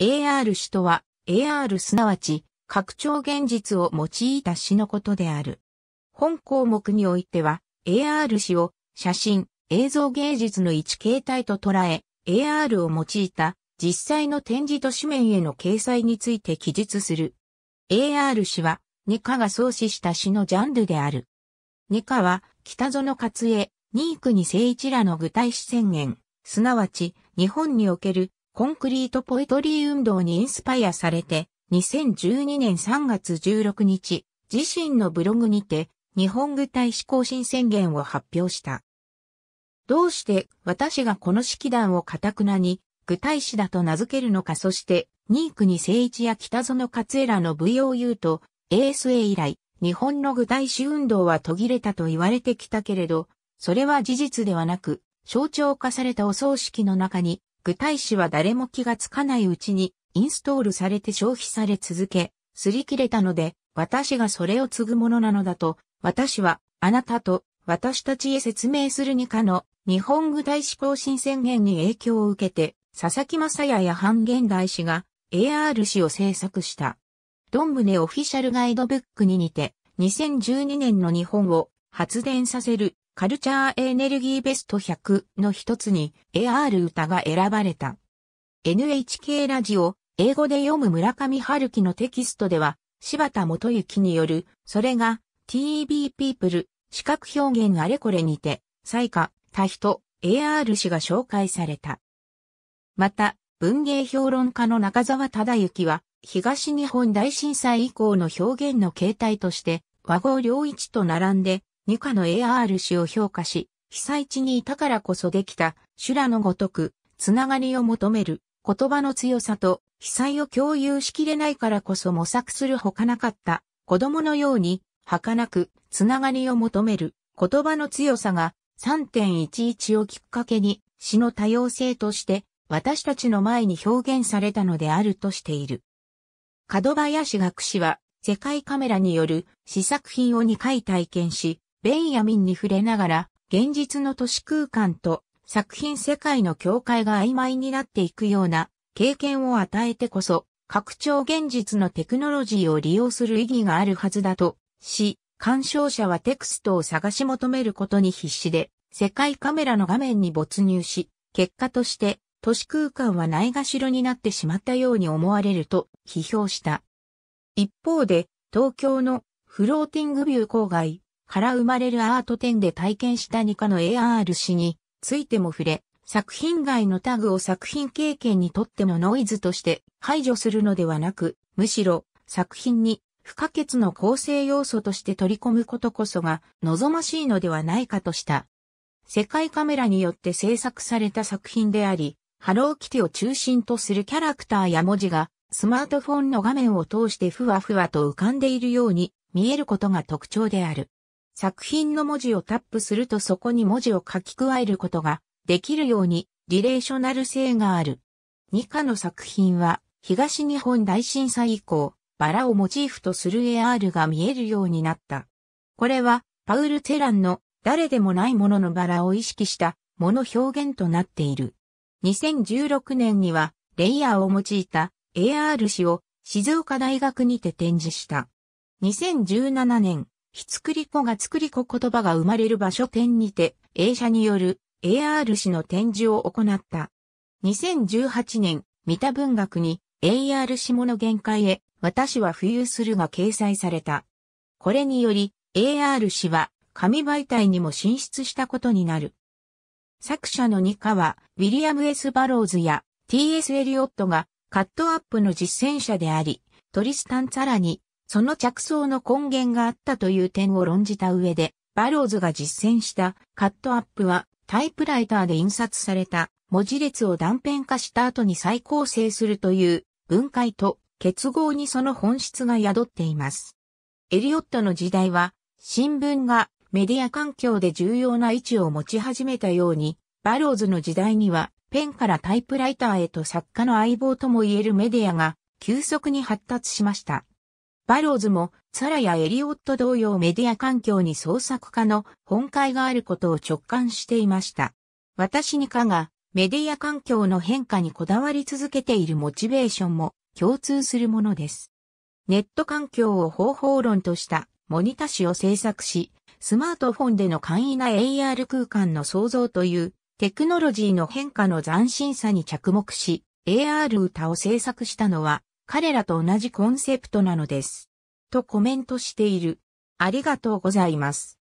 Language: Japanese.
AR 詩とは、AR すなわち、拡張現実を用いた詩のことである。本項目においては、AR 詩を写真、映像芸術の一形態と捉え、AR を用いた実際の展示と紙面への掲載について記述する。AR 詩は、ニ課が創始した詩のジャンルである。ニ課は、北園勝江、クに聖一らの具体詩宣言、すなわち、日本におけるコンクリートポエトリー運動にインスパイアされて、2012年3月16日、自身のブログにて、日本具体志向新宣言を発表した。どうして私がこの式団を堅くなに、具体志だと名付けるのかそして、ニークに聖一や北園勝恵らの VOU と ASA 以来、日本の具体志運動は途切れたと言われてきたけれど、それは事実ではなく、象徴化されたお葬式の中に、具体詞は誰も気がつかないうちにインストールされて消費され続け、擦り切れたので、私がそれを継ぐものなのだと、私は、あなたと、私たちへ説明するにかの、日本具体思更新宣言に影響を受けて、佐々木正也や半現代史が、AR 史を制作した。ドンブネオフィシャルガイドブックに似て、2012年の日本を発電させるカルチャーエネルギーベスト100の一つに AR 歌が選ばれた。NHK ラジオ、英語で読む村上春樹のテキストでは、柴田元幸による、それが t b People、視覚表現あれこれにて、最下、多人、AR 氏が紹介された。また、文芸評論家の中沢忠幸は、東日本大震災以降の表現の形態として、和合良一と並んで、二課の AR 氏を評価し、被災地にいたからこそできた修羅のごとく、つながりを求める言葉の強さと被災を共有しきれないからこそ模索するほかなかった子供のように儚くつながりを求める言葉の強さが3.11をきっかけに詩の多様性として私たちの前に表現されたのであるとしている。角林学士は世界カメラによる試作品を2回体験し、ベンヤミンに触れながら、現実の都市空間と作品世界の境界が曖昧になっていくような経験を与えてこそ、拡張現実のテクノロジーを利用する意義があるはずだとし、鑑賞者はテクストを探し求めることに必死で、世界カメラの画面に没入し、結果として都市空間はないがしろになってしまったように思われると批評した。一方で、東京のフローティングビュー郊外、から生まれるアート展で体験したニカの AR 氏についても触れ、作品外のタグを作品経験にとってのノイズとして排除するのではなく、むしろ作品に不可欠の構成要素として取り込むことこそが望ましいのではないかとした。世界カメラによって制作された作品であり、ハローキティを中心とするキャラクターや文字がスマートフォンの画面を通してふわふわと浮かんでいるように見えることが特徴である。作品の文字をタップするとそこに文字を書き加えることができるようにリレーショナル性がある。二課の作品は東日本大震災以降、バラをモチーフとする AR が見えるようになった。これはパウル・テランの誰でもないもののバラを意識したもの表現となっている。2016年にはレイヤーを用いた AR 紙を静岡大学にて展示した。2017年、ひつくりこがつくりこ言葉が生まれる場所点にて、A 社による AR 氏の展示を行った。2018年、三田文学に AR 氏もの限界へ、私は浮遊するが掲載された。これにより、AR 氏は紙媒体にも進出したことになる。作者の二課は、ウィリアム・エス・バローズや T.S. エリオットがカットアップの実践者であり、トリスタン・ツァラに、その着想の根源があったという点を論じた上で、バローズが実践したカットアップはタイプライターで印刷された文字列を断片化した後に再構成するという分解と結合にその本質が宿っています。エリオットの時代は新聞がメディア環境で重要な位置を持ち始めたように、バローズの時代にはペンからタイプライターへと作家の相棒とも言えるメディアが急速に発達しました。バローズも、サラやエリオット同様メディア環境に創作家の本会があることを直感していました。私にかが、メディア環境の変化にこだわり続けているモチベーションも共通するものです。ネット環境を方法論としたモニタ紙を制作し、スマートフォンでの簡易な AR 空間の創造というテクノロジーの変化の斬新さに着目し、AR 歌を制作したのは彼らと同じコンセプトなのです。とコメントしている。ありがとうございます。